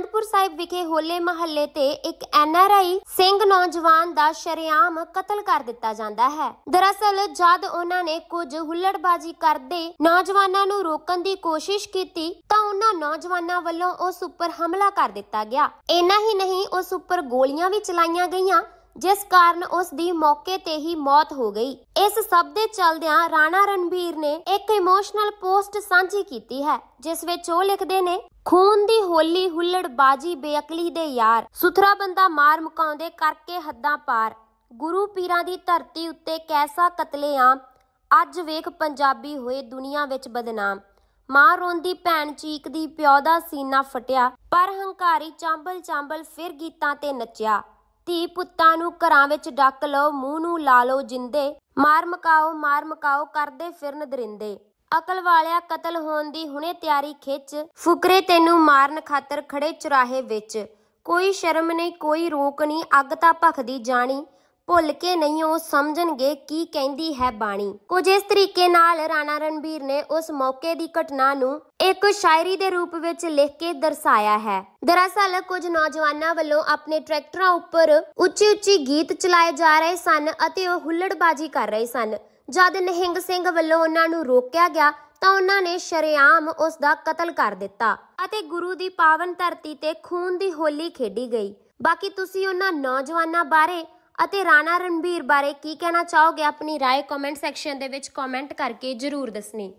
ਅਨੰਦਪੁਰ ਸਾਹਿਬ ਵਿਖੇ ਹੋਲੇ ਮਹੱਲੇ ਤੇ ਇੱਕ ਐਨਆਰਆਈ ਸਿੰਘ ਨੌਜਵਾਨ ਦਾ ਸ਼ਰਿਆਮ ਕਤਲ ਕਰ ਦਿੱਤਾ ਜਾਂਦਾ ਹੈ ਦਰਅਸਲ ਜਦ ਉਹਨਾਂ ਨੇ ਕੁਝ ਹੁੱਲੜਬਾਜ਼ੀ ਕਰਦੇ ਨੌਜਵਾਨਾਂ ਨੂੰ ਰੋਕਣ ਦੀ ਕੋਸ਼ਿਸ਼ ਕੀਤੀ ਤਾਂ ਉਹਨਾਂ ਨੌਜਵਾਨਾਂ ਵੱਲੋਂ ਉਸ ਉੱਪਰ ਹਮਲਾ ਕਰ ਦਿੱਤਾ ਗਿਆ ਇੰਨਾ ਹੀ ਨਹੀਂ ਉਸ ਉੱਪਰ ਗੋਲੀਆਂ ਵੀ ਚਲਾਈਆਂ ਗਈਆਂ ਜਿਸ ਕਾਰਨ ਉਸ ਦੀ ਮੌਕੇ ਤੇ ਹੀ ਮੌਤ ਹੋ ਗਈ ਇਸ ਸਭ ਦੇ ਚਲਦਿਆਂ ਰਾਣਾ ਰਣਬੀਰ ਨੇ ਇੱਕ ਇਮੋਸ਼ਨਲ ਪੋਸਟ ਸਾਂਝੀ ਕੀਤੀ ਹੈ ਜਿਸ ਵਿੱਚ ਉਹ ਲਿਖਦੇ ਨੇ ਖੂਨ ਦੀ ਹੋਲੀ ਹੁੱਲੜ ਬਾਜੀ ਬੇਅਕਲੀ ਦੇ ਯਾਰ ਸੁਥਰਾ ਬੰਦਾ ਮਾਰ ਮੁਕਾਉਂਦੇ ਕਰਕੇ ਹੱਦਾਂ ਪਾਰ ਗੁਰੂ ਪੀਰਾਂ ਦੀ ਧਰਤੀ ਉੱਤੇ ਕੈਸਾ ਕਤਲੇਆਮ ਅੱਜ ਵੇਖ ਪੰਜਾਬੀ ਹੋਏ ਦੁਨੀਆ ਵਿੱਚ ਬਦਨਾਮ ਮਾਂ ਰੋਂਦੀ ਭੈਣ ਚੀਕਦੀ ਪਿਓ ਦਾ ਸੀਨਾ ਫਟਿਆ ਪਰ ਹੰਕਾਰੀ ਚਾਂਬਲ ਚਾਂਬਲ ਫਿਰ ਗੀਤਾਂ ਤੇ ਨੱਚਿਆ ਧੀ ਪੁੱਤਾਂ ਨੂੰ ਘਰਾਂ ਵਿੱਚ ਡੱਕ ਲਓ ਮੂੰਹ ਨੂੰ ਲਾ ਲਓ ਜਿੰਦੇ ਮਾਰ ਮਕਾਓ ਮਾਰ ਮਕਾਓ ਕਰਦੇ ਫਿਰਨ ਦਰਿੰਦੇ ਅਕਲ ਵਾਲਿਆ ਕਤਲ ਹੋਣ ਦੀ ਹੁਣੇ ਤਿਆਰੀ ਖਿੱਚ ਫੁਕਰੇ ਤੈਨੂੰ ਮਾਰਨ ਖਾਤਰ ਖੜੇ ਚੁਰਾਹੇ ਵਿੱਚ ਕੋਈ ਸ਼ਰਮ ਨਹੀਂ ਕੋਈ ਰੋਕ ਨਹੀਂ ਅੱਗ ਤਾਂ ਭਖਦੀ ਜਾਣੀ ਭੁੱਲ ਕੇ ਨਹੀਂ ਉਹ ਸਮਝਣਗੇ ਕੀ ਕਹਿੰਦੀ ਹੈ ਬਾਣੀ ਕੁਝ ਇਸ ਤਰੀਕੇ ਨਾਲ ਰਾਣਾ ਰਣਬੀਰ ਨੇ ਉਸ ਮੌਕੇ ਦੀ ਘਟਨਾ ਨੂੰ ਇੱਕ ਸ਼ਾਇਰੀ ਦੇ ਰੂਪ ਵਿੱਚ ਲਿਖ ਕੇ ਦਰਸਾਇਆ ਹੈ ਦਰਅਸਲ ਕੁਝ ਨੌਜਵਾਨਾਂ ਵੱਲੋਂ ਆਪਣੇ ਟਰੈਕਟਰਾਂ ਉੱਪਰ ਉੱਚੀ-ਉੱਚੀ ਗੀਤ ਚਲਾਏ ਜਾ ਰਹੇ ਸਨ ਅਤੇ ਉਹ ਹੁੱਲੜਬਾਜ਼ੀ ਕਰ ਰਹੇ ਸਨ ਜਦ ਨਹਿੰਗ ਸਿੰਘ ਵੱਲੋਂ ਉਹਨਾਂ ਨੂੰ ਰੋਕਿਆ ਗਿਆ ਤਾਂ ਉਹਨਾਂ ਨੇ ਸ਼ਰਿਆਮ ਉਸ ਦਾ ਕਤਲ ਕਰ ਦਿੱਤਾ ਅਤੇ ਗੁਰੂ ਦੀ ਪਾਵਨ ਧਰਤੀ ਤੇ ਖੂਨ ਦੀ ਹੋਲੀ ਖੇਡੀ ਗਈ ਬਾਕੀ ਤੁਸੀਂ ਉਹਨਾਂ ਨੌਜਵਾਨਾਂ ਬਾਰੇ ਅਤੇ ਰਾਣਾ ਰਣਬੀਰ ਬਾਰੇ ਕੀ ਕਹਿਣਾ ਚਾਹੋਗੇ ਆਪਣੀ رائے ਕਮੈਂਟ ਸੈਕਸ਼ਨ ਦੇ ਵਿੱਚ ਕਮੈਂਟ ਕਰਕੇ ਜਰੂਰ ਦੱਸਣੀ